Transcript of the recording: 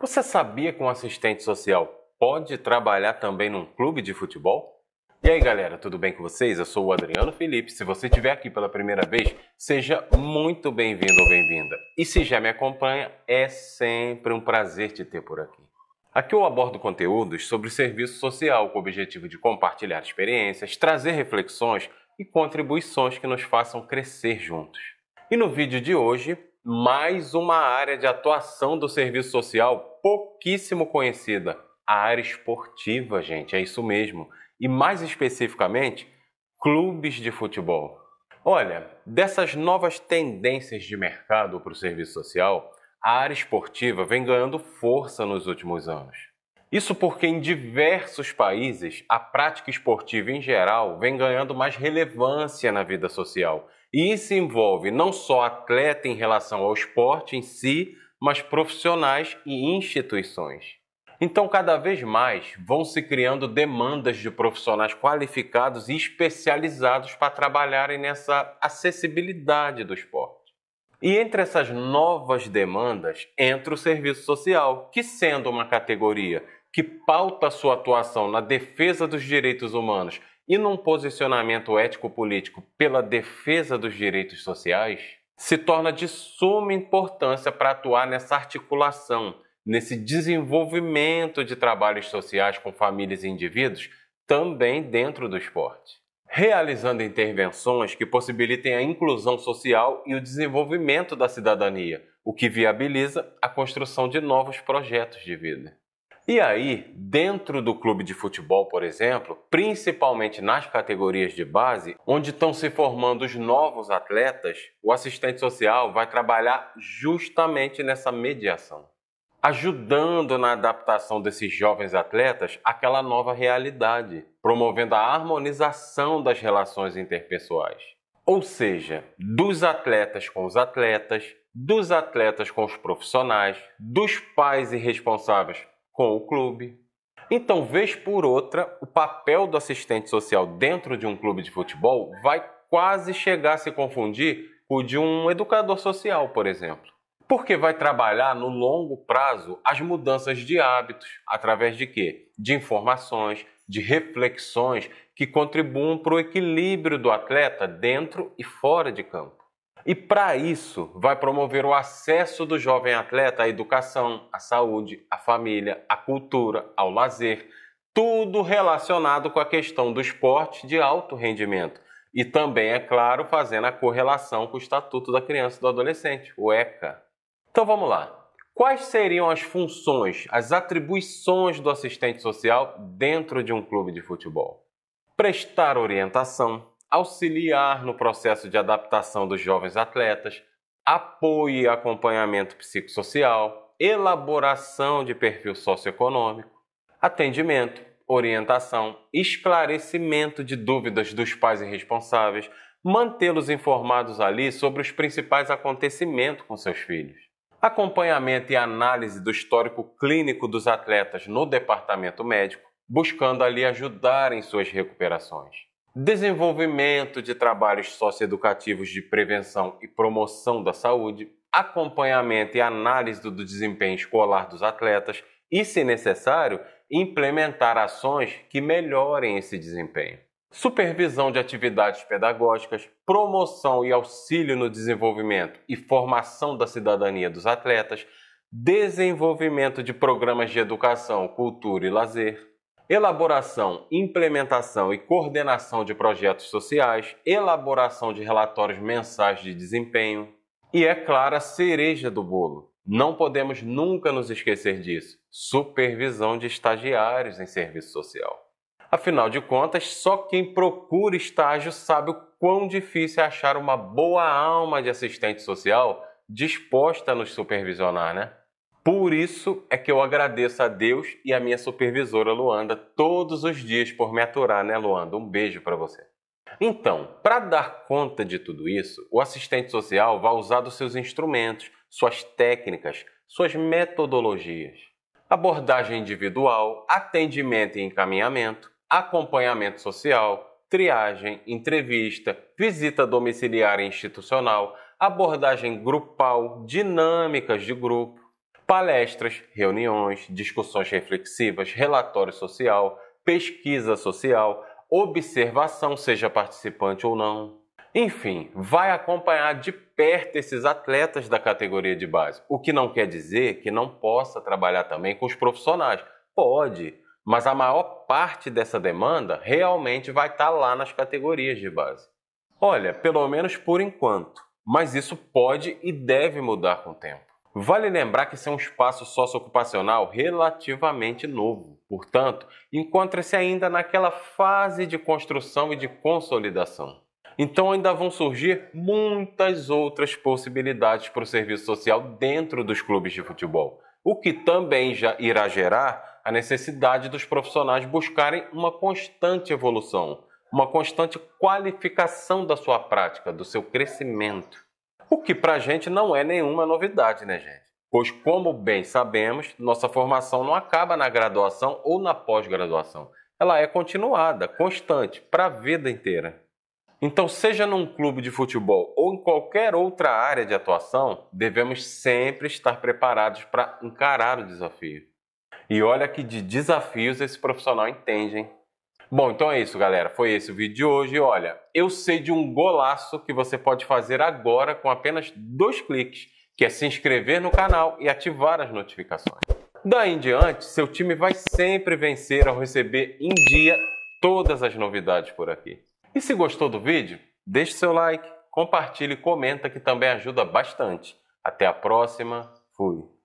Você sabia que um assistente social pode trabalhar também num clube de futebol? E aí galera, tudo bem com vocês? Eu sou o Adriano Felipe. Se você estiver aqui pela primeira vez, seja muito bem-vindo ou bem-vinda. E se já me acompanha, é sempre um prazer te ter por aqui. Aqui eu abordo conteúdos sobre serviço social com o objetivo de compartilhar experiências, trazer reflexões e contribuições que nos façam crescer juntos. E no vídeo de hoje mais uma área de atuação do serviço social pouquíssimo conhecida, a área esportiva, gente, é isso mesmo. E mais especificamente, clubes de futebol. Olha, dessas novas tendências de mercado para o serviço social, a área esportiva vem ganhando força nos últimos anos. Isso porque em diversos países a prática esportiva em geral vem ganhando mais relevância na vida social. E isso envolve não só atleta em relação ao esporte em si, mas profissionais e instituições. Então, cada vez mais vão se criando demandas de profissionais qualificados e especializados para trabalharem nessa acessibilidade do esporte. E entre essas novas demandas entra o serviço social, que, sendo uma categoria que pauta sua atuação na defesa dos direitos humanos e num posicionamento ético-político pela defesa dos direitos sociais, se torna de suma importância para atuar nessa articulação, nesse desenvolvimento de trabalhos sociais com famílias e indivíduos, também dentro do esporte. Realizando intervenções que possibilitem a inclusão social e o desenvolvimento da cidadania, o que viabiliza a construção de novos projetos de vida. E aí, dentro do clube de futebol, por exemplo, principalmente nas categorias de base, onde estão se formando os novos atletas, o assistente social vai trabalhar justamente nessa mediação, ajudando na adaptação desses jovens atletas àquela nova realidade, promovendo a harmonização das relações interpessoais. Ou seja, dos atletas com os atletas, dos atletas com os profissionais, dos pais e responsáveis com o clube. Então, vez por outra, o papel do assistente social dentro de um clube de futebol vai quase chegar a se confundir com o de um educador social, por exemplo. Porque vai trabalhar no longo prazo as mudanças de hábitos, através de quê? De informações, de reflexões que contribuam para o equilíbrio do atleta dentro e fora de campo. E para isso, vai promover o acesso do jovem atleta à educação, à saúde, à família, à cultura, ao lazer, tudo relacionado com a questão do esporte de alto rendimento. E também, é claro, fazendo a correlação com o Estatuto da Criança e do Adolescente, o ECA. Então vamos lá. Quais seriam as funções, as atribuições do assistente social dentro de um clube de futebol? Prestar orientação, auxiliar no processo de adaptação dos jovens atletas, apoio e acompanhamento psicossocial, elaboração de perfil socioeconômico, atendimento, orientação, esclarecimento de dúvidas dos pais e responsáveis, mantê-los informados ali sobre os principais acontecimentos com seus filhos. Acompanhamento e análise do histórico clínico dos atletas no departamento médico, buscando ali ajudar em suas recuperações desenvolvimento de trabalhos socioeducativos de prevenção e promoção da saúde, acompanhamento e análise do desempenho escolar dos atletas e, se necessário, implementar ações que melhorem esse desempenho. Supervisão de atividades pedagógicas, promoção e auxílio no desenvolvimento e formação da cidadania dos atletas, desenvolvimento de programas de educação, cultura e lazer, elaboração, implementação e coordenação de projetos sociais, elaboração de relatórios mensais de desempenho e, é claro, a cereja do bolo. Não podemos nunca nos esquecer disso: supervisão de estagiários em serviço social. Afinal de contas, só quem procura estágio sabe o quão difícil é achar uma boa alma de assistente social disposta a nos supervisionar, né? Por isso é que eu agradeço a Deus e a minha supervisora Luanda todos os dias por me aturar, né, Luanda? Um beijo para você. Então, para dar conta de tudo isso, o assistente social vai usar dos seus instrumentos, suas técnicas, suas metodologias. Abordagem individual, atendimento e encaminhamento, acompanhamento social, triagem, entrevista, visita domiciliar institucional, abordagem grupal, dinâmicas de grupo, palestras, reuniões, discussões reflexivas, relatório social, pesquisa social, observação, seja participante ou não. Enfim, vai acompanhar de perto esses atletas da categoria de base, o que não quer dizer que não possa trabalhar também com os profissionais. Pode, mas a maior parte dessa demanda realmente vai estar tá lá nas categorias de base. Olha, pelo menos por enquanto, mas isso pode e deve mudar com o tempo. Vale lembrar que esse é um espaço socioocupacional relativamente novo, portanto, encontra-se ainda naquela fase de construção e de consolidação. Então, ainda vão surgir muitas outras possibilidades para o serviço social dentro dos clubes de futebol, o que também já irá gerar a necessidade dos profissionais buscarem uma constante evolução, uma constante qualificação da sua prática, do seu crescimento o que para a gente não é nenhuma novidade, né, gente? Pois, como bem sabemos, nossa formação não acaba na graduação ou na pós-graduação. Ela é continuada, constante, para a vida inteira. Então, seja num clube de futebol ou em qualquer outra área de atuação, devemos sempre estar preparados para encarar o desafio. E olha que de desafios esse profissional entende, hein? Bom, então é isso, galera. Foi esse o vídeo de hoje. Olha, eu sei de um golaço que você pode fazer agora com apenas dois cliques, que é se inscrever no canal e ativar as notificações. Daí em diante, seu time vai sempre vencer ao receber em dia todas as novidades por aqui. E se gostou do vídeo, deixe seu like, compartilhe e comenta que também ajuda bastante. Até a próxima. Fui.